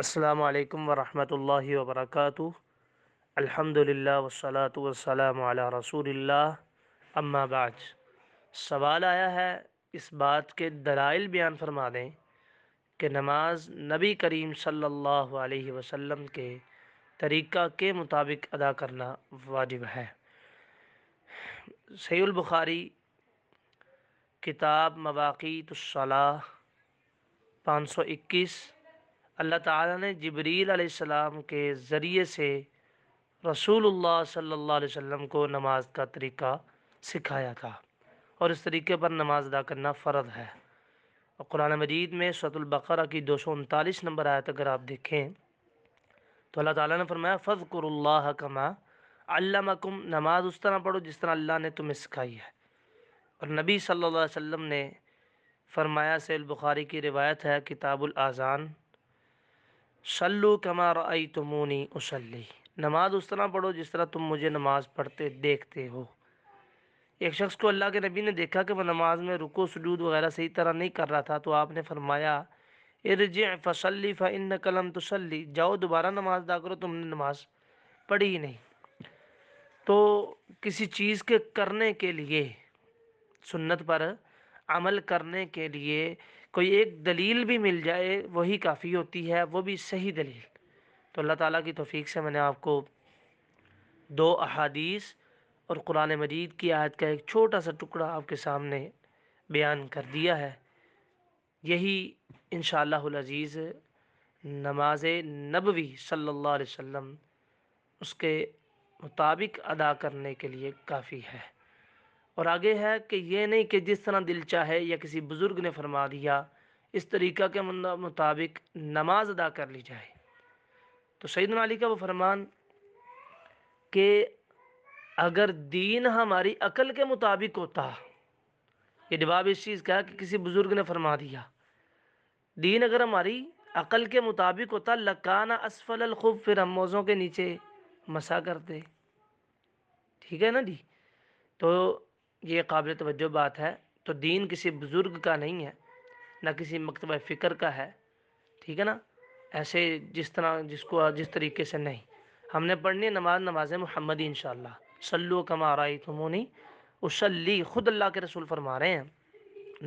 السلام علیکم ورحمۃ اللہ وبرکاتہ الحمد للہ وسلاۃ والسلام علی رسول اللہ اما بعد سوال آیا ہے اس بات کے دلائل بیان فرما دیں کہ نماز نبی کریم صلی اللہ علیہ وسلم کے طریقہ کے مطابق ادا کرنا واجب ہے سی البخاری کتاب مواقع الصلاح پانچ سو اکیس اللہ تعالیٰ نے جبریل علیہ السلام کے ذریعے سے رسول اللہ صلی اللہ علیہ وسلم کو نماز کا طریقہ سکھایا تھا اور اس طریقے پر نماز ادا کرنا فرض ہے اور قرآن مجید میں سعت البقرہ کی دو سو انتالیس نمبر آیت اگر آپ دیکھیں تو اللہ تعالیٰ نے فرمایا فرض اللہ کما علمکم علامہ نماز اس طرح پڑھو جس طرح اللہ نے تمہیں سکھائی ہے اور نبی صلی اللہ علیہ وسلم نے فرمایا سے البخاری کی روایت ہے کتاب الاذان سلو کمار پڑھو جس طرح تم مجھے نماز پڑھتے دیکھتے ہو ایک شخص کو اللہ کے نبی نے دیکھا کہ وہ نماز میں رکو سجود وغیرہ صحیح طرح نہیں کر رہا تھا تو آپ نے فرمایا ارجع فسلی فاً قلم تسلی جاؤ دوبارہ نماز ادا کرو تم نے نماز پڑھی ہی نہیں تو کسی چیز کے کرنے کے لیے سنت پر عمل کرنے کے لیے کوئی ایک دلیل بھی مل جائے وہی کافی ہوتی ہے وہ بھی صحیح دلیل تو اللہ تعالیٰ کی توفیق سے میں نے آپ کو دو احادیث اور قرآن مجید کی آیت کا ایک چھوٹا سا ٹکڑا آپ کے سامنے بیان کر دیا ہے یہی انشاءاللہ العزیز نماز نبوی صلی اللہ علیہ وسلم اس کے مطابق ادا کرنے کے لیے کافی ہے اور آگے ہے کہ یہ نہیں کہ جس طرح دل چاہے یا کسی بزرگ نے فرما دیا اس طریقہ کے مطابق نماز ادا کر لی جائے تو سیدنا علی کا وہ فرمان کہ اگر دین ہماری عقل کے مطابق ہوتا یہ جواب اس چیز کا کہ کسی بزرگ نے فرما دیا دین اگر ہماری عقل کے مطابق ہوتا لکانہ اسفل الخب پھر ہم موزوں کے نیچے مسا کرتے ٹھیک ہے نا جی تو یہ قابل توجہ بات ہے تو دین کسی بزرگ کا نہیں ہے نہ کسی مکتبہ فکر کا ہے ٹھیک ہے نا ایسے جس طرح جس کو جس طریقے سے نہیں ہم نے پڑھنی نماز نماز محمدی انشاءاللہ شاء اللہ سلو کم آ تمونی اسلی خود اللہ کے رسول فرما رہے ہیں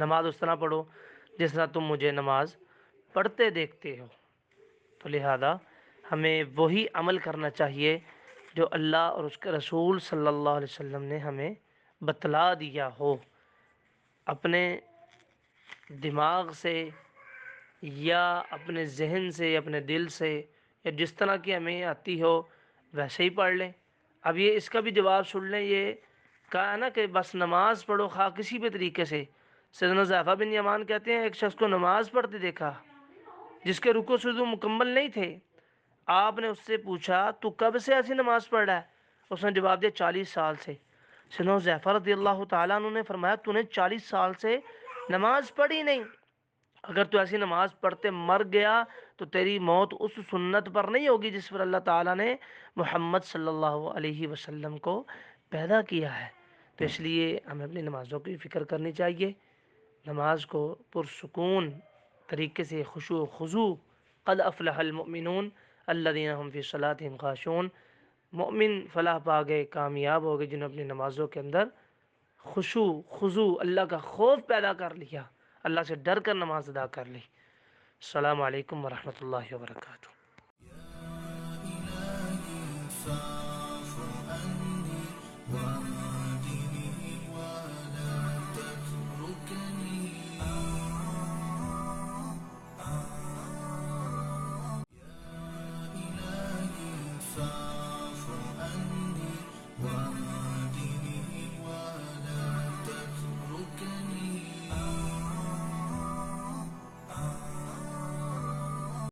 نماز اس طرح پڑھو جس طرح تم مجھے نماز پڑھتے دیکھتے ہو تو لہذا ہمیں وہی عمل کرنا چاہیے جو اللہ اور اس کے رسول صلی اللہ علیہ وسلم نے ہمیں بتلا دیا ہو اپنے دماغ سے یا اپنے ذہن سے اپنے دل سے یا جس طرح کی ہمیں آتی ہو ویسے ہی پڑھ لیں اب یہ اس کا بھی جواب سن لیں یہ کہا ہے نا کہ بس نماز پڑھو خواہ کسی بھی طریقے سے سیدنا ضائفہ بن یمان کہتے ہیں ایک شخص کو نماز پڑھتے دیکھا جس کے رکو سدو مکمل نہیں تھے آپ نے اس سے پوچھا تو کب سے ایسی نماز پڑھ رہا ہے اس نے جواب دیا چالیس سال سے سنو زیفہ رضی اللہ تعالیٰ عنہ نے فرمایا تو نے چالیس سال سے نماز پڑھی نہیں اگر تو ایسی نماز پڑھتے مر گیا تو تیری موت اس سنت پر نہیں ہوگی جس پر اللہ تعالیٰ نے محمد صلی اللہ علیہ وسلم کو پیدا کیا ہے تو اس لیے ہمیں اپنی نمازوں کی فکر کرنی چاہیے نماز کو پرسکون طریقے سے خشو خضو قد افلح المؤمنون اللہ هم فی صلاتهم خاشون مومن فلاح پا گئے کامیاب ہو گئے جنہوں نے اپنی نمازوں کے اندر خوشو خضو اللہ کا خوف پیدا کر لیا اللہ سے ڈر کر نماز ادا کر لی السلام علیکم ورحمۃ اللہ وبرکاتہ